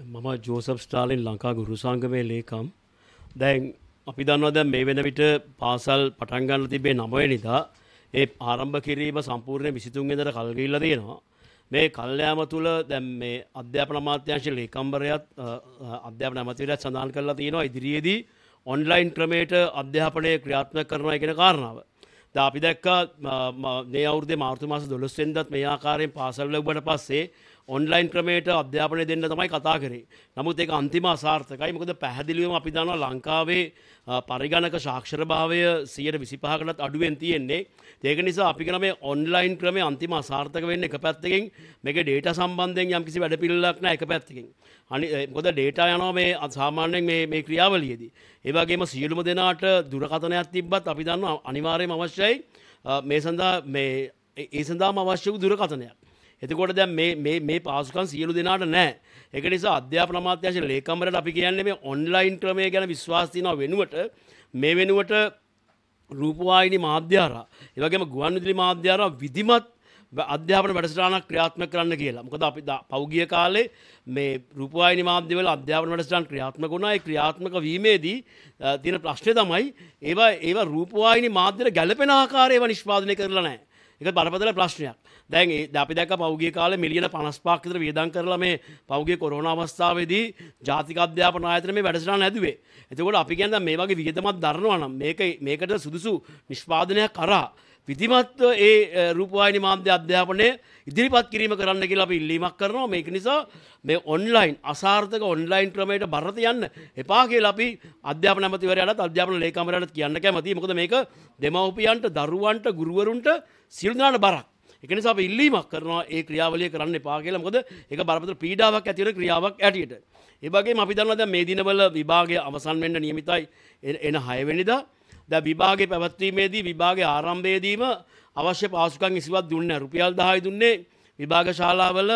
මම Joseph Stalin Lanka ගුරු සංගමය ලේකම් දැන් අපි දන්නවා දැන් මේ වෙන විට පාසල් පටන්ගන්න තිබේ නමයනිදා ඒ ආරම්භ කිරීම සම්පූර්ණය විසිතුන්ගෙදර කල්ගිල්ල තියෙනවා මේ කල්ලයාම තුළ දැම් මේ අධ්‍යාපන මාත්‍යංශ ලේකම්බරයත් අධ්‍යාපන ඇමතිරත් සඳහන් කරලා තියෙනවා ඉදිරියේදී ඔන්ලයින් ක්‍රමයට අධ්‍යාපනය ක්‍රියාත්මක කරනවා එකෙන කාරණාව. ද අපි දැක්කා මේ අවුදේ මාර්තු මාස දොළොස්සෙන්දත් මේ ආකාරයෙන් පාසල්ල ඔබට පස්සේ ඔන්ලයින් ක්‍රමයට අධ්‍යාපනය දෙන්න තමයි කතා කරේ. නමුත් ඒක අන්තිම අසාර්ථකයි. මොකද පැහැදිලිවම අපි දන්නවා ලංකාවේ පරිගණක සාක්ෂරභාවය 125කටත් අඩුවෙන් තියෙන්නේ. ඒක නිසා අපි කරන මේ ඔන්ලයින් ක්‍රමය අන්තිම අසාර්ථක වෙන්නේ එක පැත්තකින් මේකේ ડેટા සම්බන්ධයෙන් යම්කිසි වැඩපිළිවෙලක් නැහැ එක පැත්තකින්. අනි මොකද ડેටා යනවා මේ සාමාන්‍යයෙන් මේ මේ ක්‍රියාවලියේදී. ඒ වගේම සියලුම දෙනාට දුරකථනයක් තිබ්බත් අපි දන්නවා අනිවාර්යයෙන්ම අවශ්‍යයි මේ සඳහා මේ ඒ සඳහාම අවශ්‍ය වූ දුරකථනයක්. එතකොට දැ මේ පාසුකන් සියලු දෙනාට නෑ එක නිසා අධ්‍යාපන අමාත්‍යංශ ලේකම්වරට අපි කියන්නේ මේ ඔන්ලයින් ක්‍රමය ගැන විශ්වාස තියනවා වෙනුවට මේ වෙනුවට රූපවාහිනී මාධ්‍යාරා ඒ වගේම ගුවන්විදුලි මාධ්‍යාරා විධිමත් අධ්‍යාපන වැඩසටහනක් ක්‍රියාත්මක කරන්න කියලා. මොකද අපි පෞගිය කාලේ මේ රූපවාහිනී මාධ්‍යවල අධ්‍යාපන වැඩසටහන් ක්‍රියාත්මක වුණා. ඒ ක්‍රියාත්මක වීමේදී තියෙන ප්‍රශ්නේ තමයි ඒවා ඒවා රූපවාහිනී මාධ්‍යට ගැළපෙන ආකාරය ඒවා නිෂ්පාදනය කරලා නැහැ. එක බරපදල ප්‍රශ්නයක් දැන් අපි දැක පෞගේ කාල මිලියන පනස්පාක්කතර වියදන් කරලා මේ පෞගේ කොරෝණ අවස්ථාවේදී ජාතික අධ්‍යාපන ආයතන මේ වැඩසටා නැදුවේ එතකොට අපි ගැන්ද මේ වගේ වියදමත් දරනවා නම් මේකට සුදුසු නිෂ්පාදනයක් කරා විධිමත්ව ඒ රූපවාහිනි මාධ්‍ය අධ්‍යාපනය ඉදිරිපත් කිරීම කරන්න කියලා අපි ඉල්ලීමක් කරනවා මේක නිසා මේ ඔන්ලයින් අසාර්ථක ඔන්ලයින් ක්‍රමයට බරත යන්න එපා කියලා අපි අධ්‍යාපන ඇමතිවරයාට අධ්‍යාපන ලේකම්වරයාට කියන්න කැමතියි මොකද මේක දෙමව්පියන්ට දරුවන්ට ගුරුවරුන්ට සියලු දෙනාට බරක් ඒක නිසා අපි ඉල්ලීමක් කරනවා ඒ ක්‍රියාවලිය කරන්න එපා කියලා මොකද ඒක බරපතල පීඩාවක් ඇති වෙන ක්‍රියාවක් ඇටියට ඒ වගේම අපි දන්නවා දැන් මේ දිනවල විභාගය අවසන් වෙන්න නියමිතයි එන 6 වෙනිදා ද විභාගේ පැවත්වීමේදී විභාගේ ආරම්භයේදීම අවශ්‍ය පාසුකන් කිසිවත් දුන්න රුපියල් දහයි දුන්නේ විභාග ශාලාවල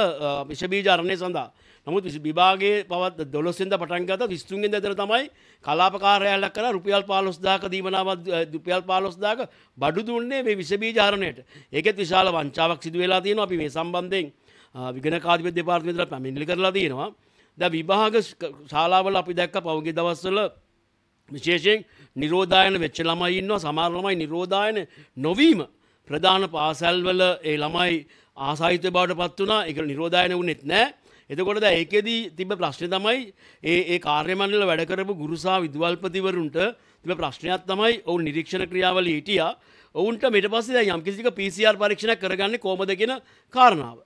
විෂබීජාරණය සඳහා. නමුත් විභාගේ පවත් දොලොස්සෙන්ද පටන්ගත විස්තුන්ගෙන් දෙතර තමයි කලාපකාරයාලක් කර රුපියල් පාලොස්දාක දීමනාවත් දුපියල් පාලොස්දාක බඩු දුන්නේ මේ විෂබීජාරණයට ඒකෙත් විශාල වංචාවක් සිදු වෙලා තියෙනවා අපි මේ සම්බන්ධයෙන් විගණ කාධිප දෙපාර්තමේන්තුවට පැමිණිලි කරලා තියෙනවා. ද විභාග ශාලාවල අපි දැක්ක පෞගේ දවස්වල විශේෂයෙන් නිරෝධායන වෙච්ච ළමයි ඉන්නවා සමහර ළමයි නිරෝධායන නොවීම ප්‍රධාන පාසල්වල ඒ ළමයි ආසාහිත්‍ය බවට පත් වුණා එක නිරෝධායන වුණෙත් නෑ එතකොට ද ඒකෙදී තිබ ප්‍රශ්න තමයි ඒ කාර්යමණ්ඩල වැඩකරපු ගුරුසා විදවල්පතිවරුන්ට තිබ ප්‍රශ්නයක් තමයි ඔවු නිරීක්ෂණ ක්‍රියාවල හිටිය ඔවුන්ට මෙට පස්සේ යම් කිසික පිසිR පරීක්ෂණ කරගන්න කෝමදගෙන කාරණාව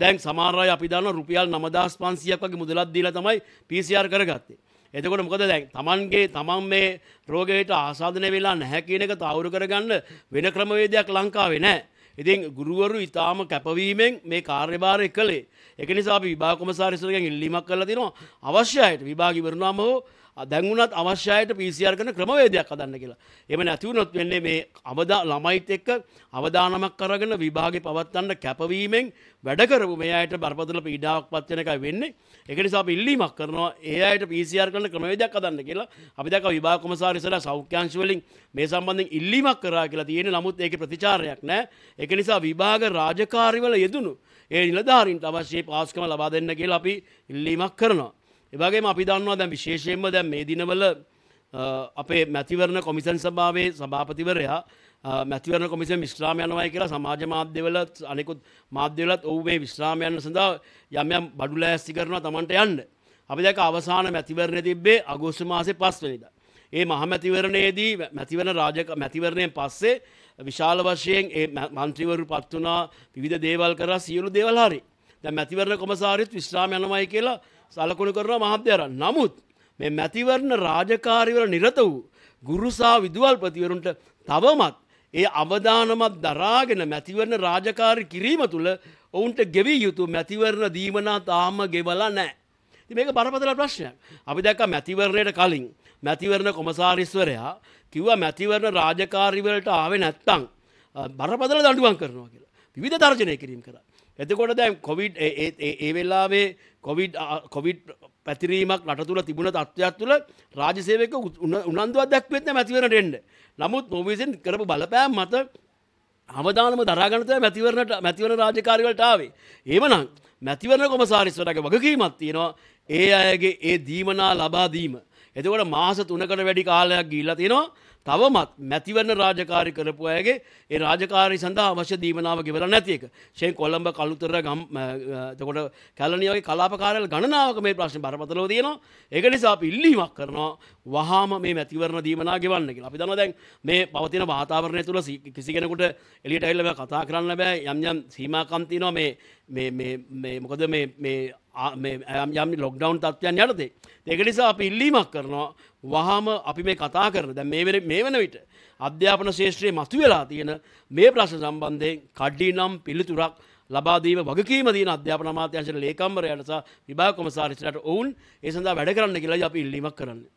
දැන් සමාරය අපි දන්න රුපියල් නමදස් පන්සියක් වගේ මුදලත් දීලා තමයි පිසිR කරගත්තේ එතකොට මොකද දැන් තමන්ගේ තමන් මේ රෝගයට ආසාධනය වෙලා නැහැ කියන එක තවුරු කරගන්න වෙන ක්‍රමවේදයක් ලංකාවේ නැහැ. ඉතින් ගුරුවරු ඉතාම කැපවීමෙන් මේ කාර්යභාරය කළේ. ඒක නිසා අපි විභාග කොමසාරිස්වරයන් ඉල්ලීමක් කරලා තිනවා අවශ්‍ය අයට විභාග ඉවරනම හෝ දැන්ුණත් අවශ්‍යයට පිසිR කන ක්‍රමවේදයක් හදන්න කියලා. එම නැතිවුණොත් වෙන්නේ මේ අවදා ළමයිත් එක්ක අවදානමක් කරගෙන විභාගේ පවත්වන්න කැපවීමෙන් වැඩ කරපු මේ අයට බරපතල පීඩාවක් පත් වෙන එකයි වෙන්නේ. ඒක නිසා අපි ඉල්ලීමක් කරනවා ඒ අයට PCR කරන ක්‍රමවේදයක් හදන්න කියලා. අපි දැක්ක විභාග කොමසාරි ඉස්සලා සෞඛ්‍යාංශ වලින් මේ සම්බන්ධයෙන් ඉල්ලීමක් කරා කියලා තියෙනවා. නමුත් ඒකේ ප්‍රතිචාරයක් නැහැ. ඒක නිසා විභාග රාජකාරි වල යෙදුණු ඒ නිලධාරීන්ට අවශ්‍ය පාස්කම ලබා දෙන්න කියලා අපි ඉල්ලීමක් කරනවා. එවගේ අපි දන්නවා දැන් විශේෂයෙන්ම දැන් මේ දිනවල අපේ මැතිවරණ කොමිසන් සභාවේ සභාපතිවරයා මැතිවරණ කොමිසන් විශ්‍රාමයනවයි කියලා සමාජ මාධ්‍යවල අනෙකුත් මාධ්‍යවලත් ඔහු මේ විශ්‍රාමයන්න සඳහා යම් යම් බඩු ලෑස්ති කරනවා Tamanට යන්න. අපි දැක අවසාන මැතිවරණය තිබ්බේ අගෝස්තු මාසේ 5 වෙනිදා. ඒ මහමැතිවරණයේදී මැතිවරණ රාජක මැතිවරණයෙන් පස්සේ විශාල වශයෙන් ඒ മന്ത്രിවරු පත් වුණා විවිධ දේවල් කරා සියලු දේවල් හරි. දැ මැතිවරණ කොමසාරිත් විශ්‍රාම යනමයි කියලා සලකුණ කරන මහත්්‍යයරන්. නමුත් මේ මැතිවරණ රාජකාරිවල නිරත වූ ගුරුසා විදුවල්පතිවරුන්ට තවමත් ඒ අවධානමත් දරාගෙන මැතිවරණ රාජකාරි කිරීම තුළ ඔවුන්ට ගෙවී යුතු මැතිවරණ දීමනා තාම ගෙවලා නෑ. මේක බරපතල ප්‍රශ්නයක්. අපි දැක්ක මැතිවරණයට කලින් මැතිවරණ කොමසාරිස්වරයා කිව්වා මැතිවරණ රාජකාරිවලට ආවේ නැත්තං බරපතල දඬුවම් කරනවා කියලා. විවිධ තර්ජනය කිරීම කරා. එතකොට දැන් කොවිඩ් ඒ වෙල්ලාවේ කොවිඩ් කොවිඩ් පැතිරීමක් රට තුළ තිබුණ තත්ත්වයක් තුළ රාජසේවක උනන්දුව දැක්වෙත්න මැතිවරට එන්න නමුත් පොවිසින් කරපු බලපෑම් මත හමදානම දරාගනත මැතිවරණට මැතිවරණ රාජකාරිවලට ආවේ. ඒමනම් මැතිවරණ කොමසාරිස්වටගේ වගකීමත් තියෙනවා ඒ අයගේ ඒ දීමනා ලබාදීම. එතකොට මාස තුනකට වැඩි කාලයක් ගිල්ල තියෙනවා තවමත් මැතිවන්න රාජකාරි කරපු අයගේ ඒ රාජකාරි සඳහා අවශ්‍ය දීමනාව ගෙවල නැති එක ෂයෙන් කොළඹ කළුතර ගම් තකොට කැලනියගේ කලාපකාරල් ගණනාවක මේ ප්‍රශ්න බරපතලව තියෙනවා ඒක නිසා අපි ඉල්ලීමක් කරනවා වහාම මේ මැතිවරණ දීමනා ගෙවන්න කියලා අපි දන්නවා දැන් මේ පවතින වාතාවරණය තුළ කිසි කෙනෙකුට එළියට ඇවිල්ලා කතා කරන්න බෑ යම් යම් සීමාකම් තියෙනවා මේ මේ මේ මොකද මේ මේ යම් ලොක්ඩවන් තත්වයන් යටතේ. ඒක නිසා අප ඉල්ලීමක් කරනවා වහාම අපි මේ කතා කරන දැ මේ වන විට අධ්‍යාපන ශේෂත්‍රයේ මතු වෙලා තියෙන මේ ප්‍රශ්න සම්බන්ධයෙන් කඩ්ඩී නම් පිළිතුරක් ලබාදීම වගකීම දීන අධ්‍යාපන මාත්‍යංශයට ලේකම්වරයට සහ විභාග කොමසාරිස්ලාට ඔවුන් ඒ සඳහා වැඩ කරන්න කියලා අපි ඉල්ලීමක් කරන්නේ.